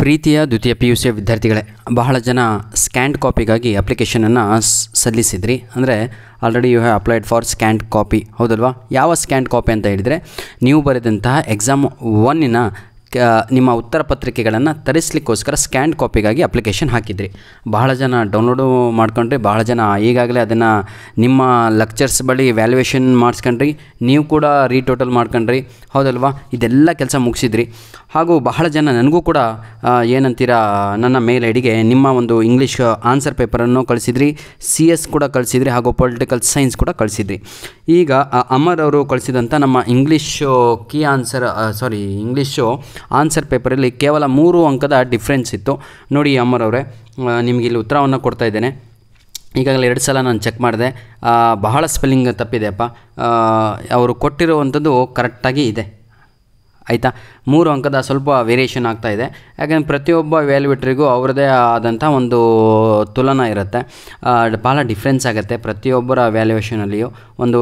ಪ್ರೀತಿಯ ದ್ವಿತೀಯ P U ಸಿಯ ವಿದ್ಯಾರ್ಥಿಗಳೇ ಬಹಳ ಜನ ಸ್ಕ್ಯಾಂಡ್ ಕಾಪಿಗಾಗಿ ಅಪ್ಲಿಕೇಶನನ್ನು ಸಲ್ಲಿಸಿದ್ರಿ ಅಂದರೆ already you have applied for scanned copy ಹೌದಲ್ವಾ ಯಾವ ಸ್ಕ್ಯಾಂಡ್ ಕಾಪಿ ಅಂತ ಹೇಳಿದರೆ ನೀವು ಬರೆದಂತಹ ಎಕ್ಸಾಮ್ ಒನ್ನಿನ ನಿಮ್ಮ ಉತ್ತರ ಪತ್ರಿಕೆಗಳನ್ನು ತರಿಸ್ಲಿಕ್ಕೋಸ್ಕರ ಸ್ಕ್ಯಾಂಡ್ ಕಾಪಿಗಾಗಿ ಅಪ್ಲಿಕೇಶನ್ ಹಾಕಿದ್ರಿ ಬಹಳ ಜನ ಡೌನ್ಲೋಡು ಮಾಡ್ಕೊಂಡ್ರಿ ಬಹಳ ಜನ ಈಗಾಗಲೇ ಅದನ್ನು ನಿಮ್ಮ ಲೆಕ್ಚರ್ಸ್ ಬಳಿ ವ್ಯಾಲ್ಯೂಯೇಷನ್ ಮಾಡಿಸ್ಕೊಂಡ್ರಿ ನೀವು ಕೂಡ ರೀಟೋಟಲ್ ಮಾಡ್ಕೊಂಡ್ರಿ ಹೌದಲ್ವಾ ಇದೆಲ್ಲ ಕೆಲಸ ಮುಗಿಸಿದ್ರಿ ಹಾಗೂ ಬಹಳ ಜನ ನನಗೂ ಕೂಡ ಏನಂತೀರಾ ನನ್ನ ಮೇಲ್ ಐಡಿಗೆ ನಿಮ್ಮ ಒಂದು ಇಂಗ್ಲೀಷ್ ಆನ್ಸರ್ ಪೇಪರನ್ನು ಕಳಿಸಿದ್ರಿ ಸಿ ಎಸ್ ಕೂಡ ಕಳಿಸಿದ್ರಿ ಹಾಗೂ ಪೊಲಿಟಿಕಲ್ ಸೈನ್ಸ್ ಕೂಡ ಕಳಿಸಿದ್ರಿ ಈಗ ಅಮರ್ ಅವರು ಕಳಿಸಿದಂಥ ನಮ್ಮ English key answer sorry English answer ಪೇಪರಲ್ಲಿ ಕೇವಲ ಮೂರು ಅಂಕದ ಡಿಫ್ರೆನ್ಸ್ ಇತ್ತು ನೋಡಿ ಅವರೇ ನಿಮಗೆ ಇಲ್ಲಿ ಉತ್ತರವನ್ನು ಕೊಡ್ತಾ ಇದ್ದೇನೆ ಈಗಾಗಲೇ ಎರಡು ಸಲ ನಾನು ಚೆಕ್ ಮಾಡಿದೆ ಬಹಳ ಸ್ಪೆಲ್ಲಿಂಗ್ ತಪ್ಪಿದೆಯಪ್ಪ ಅವರು ಕೊಟ್ಟಿರುವಂಥದ್ದು ಕರೆಕ್ಟಾಗಿ ಇದೆ ಆಯಿತಾ ಮೂರು ಅಂಕದ ಸ್ವಲ್ಪ ವೇರಿಯೇಷನ್ ಆಗ್ತಾ ಇದೆ ಯಾಕೆಂದರೆ ಪ್ರತಿಯೊಬ್ಬ ವ್ಯಾಲ್ಯೂಟ್ರಿಗೂ ಅವರದೇ ಆದಂಥ ಒಂದು ತುಲನ ಇರುತ್ತೆ ಭಾಳ ಡಿಫ್ರೆನ್ಸ್ ಆಗುತ್ತೆ ಪ್ರತಿಯೊಬ್ಬರ ವ್ಯಾಲ್ಯೂಯೇಷನಲ್ಲಿಯೂ ಒಂದು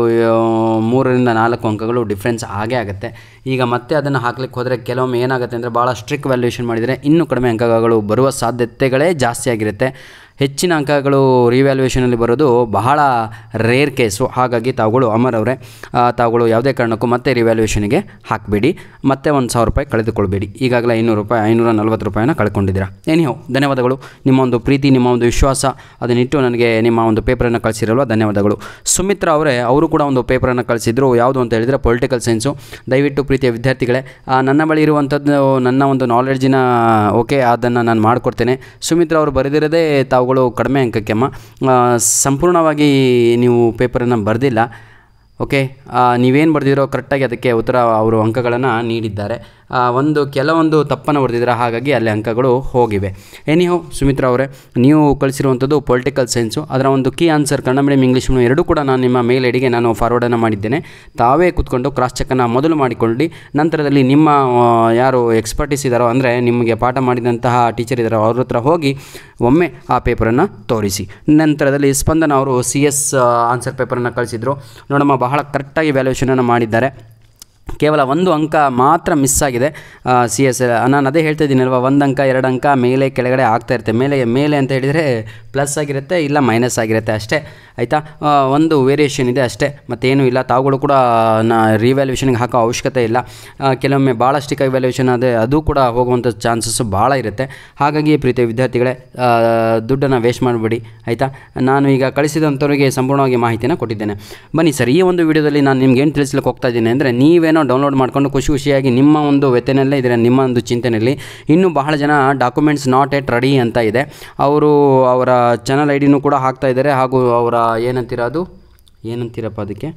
ಮೂರರಿಂದ ನಾಲ್ಕು ಅಂಕಗಳು ಡಿಫ್ರೆನ್ಸ್ ಆಗೇ ಆಗುತ್ತೆ ಈಗ ಮತ್ತೆ ಅದನ್ನು ಹಾಕ್ಲಿಕ್ಕೆ ಹೋದರೆ ಕೆಲವೊಮ್ಮೆ ಏನಾಗುತ್ತೆ ಅಂದರೆ ಭಾಳ ಸ್ಟ್ರಿಕ್ ವ್ಯಾಲ್ಯೂಯೇಷನ್ ಮಾಡಿದರೆ ಇನ್ನೂ ಕಡಿಮೆ ಅಂಕಗಳು ಬರುವ ಸಾಧ್ಯತೆಗಳೇ ಜಾಸ್ತಿ ಆಗಿರುತ್ತೆ ಹೆಚ್ಚಿನ ಅಂಕಗಳು ರಿವ್ಯಾಲ್ಯೂಯೇಷನಲ್ಲಿ ಬರೋದು ಬಹಳ ರೇರ್ ಕೇಸು ಹಾಗಾಗಿ ತಾವುಗಳು ಅಮರ್ ಅವರೇ ತಾವುಗಳು ಯಾವುದೇ ಕಾರಣಕ್ಕೂ ಮತ್ತೆ ರಿವ್ಯಾಲ್ಯೂಯೇಷನ್ಗೆ ಹಾಕಬೇಡಿ ಮತ್ತೆ ಒಂದು ಸಾವಿರ ರೂಪಾಯಿ ಕಳೆದುಕೊಳ್ಬೇಡಿ ಈಗಾಗಲೇ ಐನೂರು ರೂಪಾಯಿ ಐನೂರ ನಲ್ವತ್ತು ರೂಪಾಯಿನ ಕಳ್ಕೊಂಡಿದ್ದೀರಾ ಹೋ ಧನ್ಯವಾದಗಳು ನಿಮ್ಮ ಒಂದು ಪ್ರೀತಿ ನಿಮ್ಮ ಒಂದು ವಿಶ್ವಾಸ ಅದನ್ನಿಟ್ಟು ನನಗೆ ನಿಮ್ಮ ಒಂದು ಪೇಪರನ್ನು ಕಳಿಸಿರಲ್ವ ಧನ್ಯವಾದಗಳು ಸುಮಿತ್ರಾ ಅವರೇ ಅವರು ಕೂಡ ಒಂದು ಪೇಪರನ್ನು ಕಳಿಸಿದ್ರು ಯಾವುದು ಅಂತ ಹೇಳಿದರೆ ಪೊಲಿಟಿಕಲ್ ಸೈನ್ಸು ದಯವಿಟ್ಟು ಪ್ರೀತಿಯ ವಿದ್ಯಾರ್ಥಿಗಳೇ ನನ್ನ ಬಳಿ ಇರುವಂಥದ್ದು ನನ್ನ ಒಂದು ನಾಲೆಡ್ಜಿನ ಓಕೆ ಅದನ್ನು ನಾನು ಮಾಡಿಕೊಡ್ತೇನೆ ಸುಮಿತ್ರಾ ಅವರು ಬರೆದಿರೋದೇ ತಾವು ಅವುಗಳು ಕಡಿಮೆ ಅಂಕಕ್ಕೆ ಅಮ್ಮ ಸಂಪೂರ್ಣವಾಗಿ ನೀವು ಪೇಪರನ್ನು ಬರೆದಿಲ್ಲ ಓಕೆ ನೀವೇನು ಬರೆದಿರೋ ಕರೆಕ್ಟಾಗಿ ಅದಕ್ಕೆ ಉತ್ತರ ಅವರು ಅಂಕಗಳನ್ನು ನೀಡಿದ್ದಾರೆ ಒಂದು ಕೆಲವೊಂದು ತಪ್ಪನ್ನು ಹೊಡೆದಿದ್ದಾರೆ ಹಾಗಾಗಿ ಅಲ್ಲಿ ಅಂಕಗಳು ಹೋಗಿವೆ ಹೋ ಸುಮಿತ್ರಾ ಅವರೇ ನೀವು ಕಳಿಸಿರುವಂಥದ್ದು ಪೊಲಿಟಿಕಲ್ ಸೈನ್ಸು ಅದರ ಒಂದು key answer Kannada medium English medium ಎರಡೂ ಕೂಡ ನಾನು ನಿಮ್ಮ ಮೇಲ್ ಐಡಿಗೆ ನಾನು ಫಾರ್ವರ್ಡನ್ನು ಮಾಡಿದ್ದೇನೆ ತಾವೇ ಕೂತ್ಕೊಂಡು ಕ್ರಾಸ್ ಚೆಕ್ಕನ್ನು ಮೊದಲು ಮಾಡಿಕೊಳ್ಳಿ ನಂತರದಲ್ಲಿ ನಿಮ್ಮ ಯಾರು ಎಕ್ಸ್ಪರ್ಟಿಸ್ ಇದ್ದಾರೋ ಅಂದರೆ ನಿಮಗೆ ಪಾಠ ಮಾಡಿದಂತಹ ಟೀಚರ್ ಇದ್ದಾರೋ ಅವ್ರ ಹತ್ರ ಹೋಗಿ ಒಮ್ಮೆ ಆ ಪೇಪರನ್ನು ತೋರಿಸಿ ನಂತರದಲ್ಲಿ ಸ್ಪಂದನ ಅವರು ಸಿ ಎಸ್ ಆನ್ಸರ್ ಪೇಪರನ್ನು ಕಳಿಸಿದರು ನೋಡಮ್ಮ ಬಹಳ ಕರೆಕ್ಟಾಗಿ ವ್ಯಾಲ್ಯೂಷನನ್ನು ಮಾಡಿದ್ದಾರೆ ಕೇವಲ ಒಂದು ಅಂಕ ಮಾತ್ರ ಮಿಸ್ ಆಗಿದೆ ಸಿ ಎಸ್ ನಾನು ಅದೇ ಹೇಳ್ತಾ ಅಲ್ವಾ ಒಂದು ಅಂಕ ಎರಡು ಅಂಕ ಮೇಲೆ ಕೆಳಗಡೆ ಆಗ್ತಾ ಇರುತ್ತೆ ಮೇಲೆ ಮೇಲೆ ಅಂತ ಹೇಳಿದರೆ ಪ್ಲಸ್ ಆಗಿರುತ್ತೆ ಇಲ್ಲ ಮೈನಸ್ ಆಗಿರುತ್ತೆ ಅಷ್ಟೇ ಆಯಿತಾ ಒಂದು ವೇರಿಯೇಷನ್ ಇದೆ ಅಷ್ಟೇ ಮತ್ತೇನು ಇಲ್ಲ ತಾವುಗಳು ಕೂಡ ನಾ ರಿವ್ಯಾಲ್ಯೂಷನ್ಗೆ ಹಾಕೋ ಅವಶ್ಯಕತೆ ಇಲ್ಲ ಕೆಲವೊಮ್ಮೆ ಭಾಳಷ್ಟು ವ್ಯಾಲ್ಯೂಷನ್ ಆದರೆ ಅದು ಕೂಡ ಹೋಗುವಂಥ ಚಾನ್ಸಸ್ಸು ಭಾಳ ಇರುತ್ತೆ ಹಾಗಾಗಿ ಪ್ರೀತಿಯ ವಿದ್ಯಾರ್ಥಿಗಳೇ ದುಡ್ಡನ್ನು ವೇಸ್ಟ್ ಮಾಡಬೇಡಿ ಆಯಿತಾ ನಾನು ಈಗ ಕಳಿಸಿದಂಥವ್ರಿಗೆ ಸಂಪೂರ್ಣವಾಗಿ ಮಾಹಿತಿಯನ್ನು ಕೊಟ್ಟಿದ್ದೇನೆ ಬನ್ನಿ ಸರ್ ಈ ಒಂದು ವಿಡಿಯೋದಲ್ಲಿ ನಾನು ನಿಮ್ಗೆ ಏನು ತಿಳಿಸ್ಲಿಕ್ಕೆ ಹೋಗ್ತಾ ಇದ್ದೀನಿ ಅಂದರೆ ನೀವೇನೋ ಡೌನ್ಲೋಡ್ ಮಾಡಿಕೊಂಡು ಖುಷಿ ಖುಷಿಯಾಗಿ ನಿಮ್ಮ ಒಂದು ವ್ಯಥೆನಲ್ಲೇ ಇದ್ರೆ ನಿಮ್ಮ ಒಂದು ಚಿಂತನೆಯಲ್ಲಿ ಇನ್ನೂ ಬಹಳ ಜನ ಡಾಕ್ಯುಮೆಂಟ್ಸ್ ನಾಟ್ ಎಟ್ ರೆಡಿ ಅಂತ ಇದೆ ಅವರು ಅವರ ಚಾನಲ್ ಐ ಡಿನೂ ಕೂಡ ಹಾಕ್ತಾ ಇದ್ದಾರೆ ಹಾಗೂ ಅವರ ಏನಂತೀರ ಅದು ಏನಂತೀರಪ್ಪ ಅದಕ್ಕೆ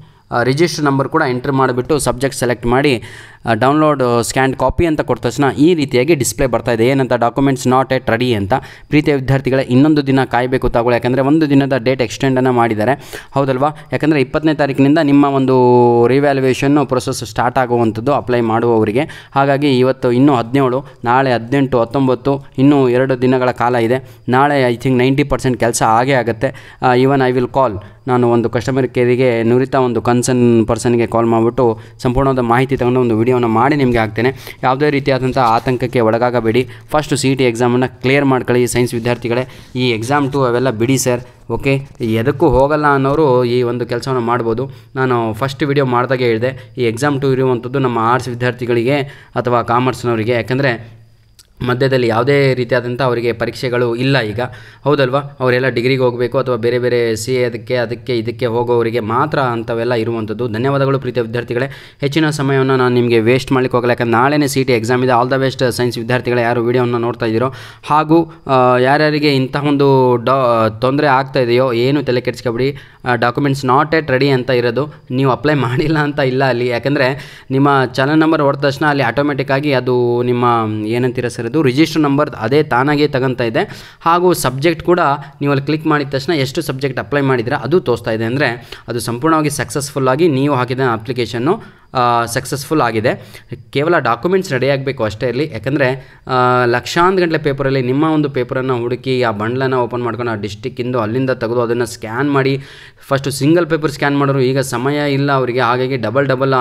ರಿಜಿಸ್ಟರ್ ನಂಬರ್ ಕೂಡ ಎಂಟ್ರ್ ಮಾಡಿಬಿಟ್ಟು ಸಬ್ಜೆಕ್ಟ್ ಸೆಲೆಕ್ಟ್ ಮಾಡಿ ಡೌನ್ಲೋಡ್ ಸ್ಕ್ಯಾನ್ ಕಾಪಿ ಅಂತ ಕೊಡ್ತ ತಕ್ಷಣ ಈ ರೀತಿಯಾಗಿ ಡಿಸ್ಪ್ಲೇ ಬರ್ತಾ ಇದೆ ಏನಂತ ಡಾಕ್ಯುಮೆಂಟ್ಸ್ ನಾಟ್ ಎಟ್ ರೆಡಿ ಅಂತ ಪ್ರೀತಿಯ ವಿದ್ಯಾರ್ಥಿಗಳ ಇನ್ನೊಂದು ದಿನ ಕಾಯಬೇಕು ತಗೊಳ್ಳಿ ಯಾಕಂದರೆ ಒಂದು ದಿನದ ಡೇಟ್ ಎಕ್ಸ್ಟೆಂಡನ್ನು ಮಾಡಿದ್ದಾರೆ ಹೌದಲ್ವಾ ಯಾಕಂದರೆ ಇಪ್ಪತ್ತನೇ ತಾರೀಕಿನಿಂದ ನಿಮ್ಮ ಒಂದು ರಿವ್ಯಾಲ್ಯೂಯೇಷನ್ನು ಪ್ರೊಸೆಸ್ ಸ್ಟಾರ್ಟ್ ಆಗುವಂಥದ್ದು ಅಪ್ಲೈ ಮಾಡುವವರಿಗೆ ಹಾಗಾಗಿ ಇವತ್ತು ಇನ್ನೂ ಹದಿನೇಳು ನಾಳೆ ಹದಿನೆಂಟು ಹತ್ತೊಂಬತ್ತು ಇನ್ನೂ ಎರಡು ದಿನಗಳ ಕಾಲ ಇದೆ ನಾಳೆ ಐ ಥಿಂಕ್ ನೈಂಟಿ ಪರ್ಸೆಂಟ್ ಕೆಲಸ ಆಗೇ ಆಗುತ್ತೆ ಈವನ್ ಐ ವಿಲ್ ಕಾಲ್ ನಾನು ಒಂದು ಕಸ್ಟಮರ್ ಕೇರಿಗೆ ನುರಿತ ಒಂದು ಕನ್ಸರ್ನ್ ಪರ್ಸನ್ಗೆ ಕಾಲ್ ಮಾಡಿಬಿಟ್ಟು ಸಂಪೂರ್ಣವಾದ ಮಾಹಿತಿ ತಗೊಂಡು ಒಂದು ವಿಡಿಯೋನ ಮಾಡಿ ನಿಮಗೆ ಹಾಕ್ತೇನೆ ಯಾವುದೇ ರೀತಿಯಾದಂಥ ಆತಂಕಕ್ಕೆ ಒಳಗಾಗಬೇಡಿ ಫಸ್ಟು ಸಿ ಇ ಟಿ ಎಕ್ಸಾಮನ್ನು ಕ್ಲಿಯರ್ ಮಾಡ್ಕೊಳ್ಳಿ ಸೈನ್ಸ್ ವಿದ್ಯಾರ್ಥಿಗಳೇ ಈ ಎಕ್ಸಾಮ್ ಟು ಅವೆಲ್ಲ ಬಿಡಿ ಸರ್ ಓಕೆ ಎದಕ್ಕೂ ಹೋಗಲ್ಲ ಅನ್ನೋರು ಈ ಒಂದು ಕೆಲಸವನ್ನು ಮಾಡ್ಬೋದು ನಾನು ಫಸ್ಟ್ ವಿಡಿಯೋ ಮಾಡಿದಾಗ ಹೇಳಿದೆ ಈ ಎಕ್ಸಾಮ್ ಟು ಇರುವಂಥದ್ದು ನಮ್ಮ ಆರ್ಟ್ಸ್ ವಿದ್ಯಾರ್ಥಿಗಳಿಗೆ ಅಥವಾ ಕಾಮರ್ಸ್ನವರಿಗೆ ಯಾಕಂದರೆ ಮಧ್ಯದಲ್ಲಿ ಯಾವುದೇ ರೀತಿಯಾದಂಥ ಅವರಿಗೆ ಪರೀಕ್ಷೆಗಳು ಇಲ್ಲ ಈಗ ಹೌದಲ್ವಾ ಅವರೆಲ್ಲ ಡಿಗ್ರಿಗೆ ಹೋಗಬೇಕು ಅಥವಾ ಬೇರೆ ಬೇರೆ ಸಿ ಅದಕ್ಕೆ ಅದಕ್ಕೆ ಇದಕ್ಕೆ ಹೋಗೋವರಿಗೆ ಮಾತ್ರ ಅಂಥವೆಲ್ಲ ಇರುವಂಥದ್ದು ಧನ್ಯವಾದಗಳು ಪ್ರೀತಿಯ ವಿದ್ಯಾರ್ಥಿಗಳೇ ಹೆಚ್ಚಿನ ಸಮಯವನ್ನು ನಾನು ನಿಮಗೆ ವೇಸ್ಟ್ ಮಾಡಲಿಕ್ಕೆ ಹೋಗಲ್ಲ ಯಾಕಂದ್ರೆ ನಾಳೆನೇ ಸಿ ಟಿ ಎಕ್ಸಾಮ್ ಇದೆ ಆಲ್ ದ ಬೆಸ್ಟ್ ಸೈನ್ಸ್ ವಿದ್ಯಾರ್ಥಿಗಳೇ ಯಾರು ವೀಡಿಯೋವನ್ನು ನೋಡ್ತಾ ಇದ್ದೀರೋ ಹಾಗೂ ಯಾರ್ಯಾರಿಗೆ ಇಂಥ ಒಂದು ಡಾ ತೊಂದರೆ ಆಗ್ತಾ ಇದೆಯೋ ಏನು ತಲೆ ಕೆಡಿಸ್ಕೊಬಿಡಿ ಡಾಕ್ಯುಮೆಂಟ್ಸ್ ನಾಟ್ ಎಟ್ ರೆಡಿ ಅಂತ ಇರೋದು ನೀವು ಅಪ್ಲೈ ಮಾಡಿಲ್ಲ ಅಂತ ಇಲ್ಲ ಅಲ್ಲಿ ಯಾಕಂದರೆ ನಿಮ್ಮ ಚಾನಲ್ ನಂಬರ್ ಹೊಡೆದ ತಕ್ಷಣ ಅಲ್ಲಿ ಆಟೋಮೆಟಿಕ್ಕಾಗಿ ಅದು ನಿಮ್ಮ ಏನಂತೀರ ಸರ್ ಅದು ರಿಜಿಸ್ಟರ್ ನಂಬರ್ ಅದೇ ತಾನಾಗೇ ತಗೊಂತ ಇದೆ ಹಾಗೂ ಸಬ್ಜೆಕ್ಟ್ ಕೂಡ ನೀವು ಅಲ್ಲಿ ಕ್ಲಿಕ್ ಮಾಡಿದ ತಕ್ಷಣ ಎಷ್ಟು ಸಬ್ಜೆಕ್ಟ್ ಅಪ್ಲೈ ಮಾಡಿದರೆ ಅದು ತೋರಿಸ್ತಾ ಇದೆ ಅಂದರೆ ಅದು ಸಂಪೂರ್ಣವಾಗಿ ಸಕ್ಸಸ್ಫುಲ್ಲಾಗಿ ನೀವು ಹಾಕಿದ ಅಪ್ಲಿಕೇಶನ್ನು ಸಕ್ಸಸ್ಫುಲ್ ಆಗಿದೆ ಕೇವಲ ಡಾಕ್ಯುಮೆಂಟ್ಸ್ ರೆಡಿ ಆಗಬೇಕು ಅಷ್ಟೇ ಇರಲಿ ಯಾಕಂದರೆ ಲಕ್ಷಾಂತ ಗಂಟಲೆ ಪೇಪರಲ್ಲಿ ನಿಮ್ಮ ಒಂದು ಪೇಪರನ್ನು ಹುಡುಕಿ ಆ ಬಂಡ್ಲನ್ನು ಓಪನ್ ಮಾಡ್ಕೊಂಡು ಆ ಡಿಸ್ಟಿಕ್ಕಿಂದು ಅಲ್ಲಿಂದ ತೆಗೆದು ಅದನ್ನು ಸ್ಕ್ಯಾನ್ ಮಾಡಿ ಫಸ್ಟು ಸಿಂಗಲ್ ಪೇಪರ್ ಸ್ಕ್ಯಾನ್ ಮಾಡೋರು ಈಗ ಸಮಯ ಇಲ್ಲ ಅವರಿಗೆ ಹಾಗಾಗಿ ಡಬಲ್ ಡಬಲ್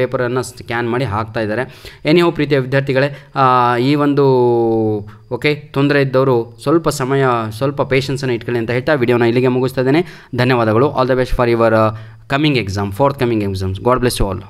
ಪೇಪರನ್ನು ಸ್ಕ್ಯಾನ್ ಮಾಡಿ ಹಾಕ್ತಾ ಇದ್ದಾರೆ ಎನಿ ಪ್ರೀತಿಯ ವಿದ್ಯಾರ್ಥಿಗಳೇ ಈ ಒಂದು ಓಕೆ ತೊಂದರೆ ಇದ್ದವರು ಸ್ವಲ್ಪ ಸಮಯ ಸ್ವಲ್ಪ ಪೇಷನ್ಸನ್ನು ಇಟ್ಕೊಳ್ಳಿ ಅಂತ ಹೇಳ್ತಾ ವಿಡಿಯೋನ ಇಲ್ಲಿಗೆ ಮುಗಿಸ್ತಾ ಇದ್ದೇನೆ ಧನ್ಯವಾದಗಳು all the best for your coming exam forthcoming exams God bless you all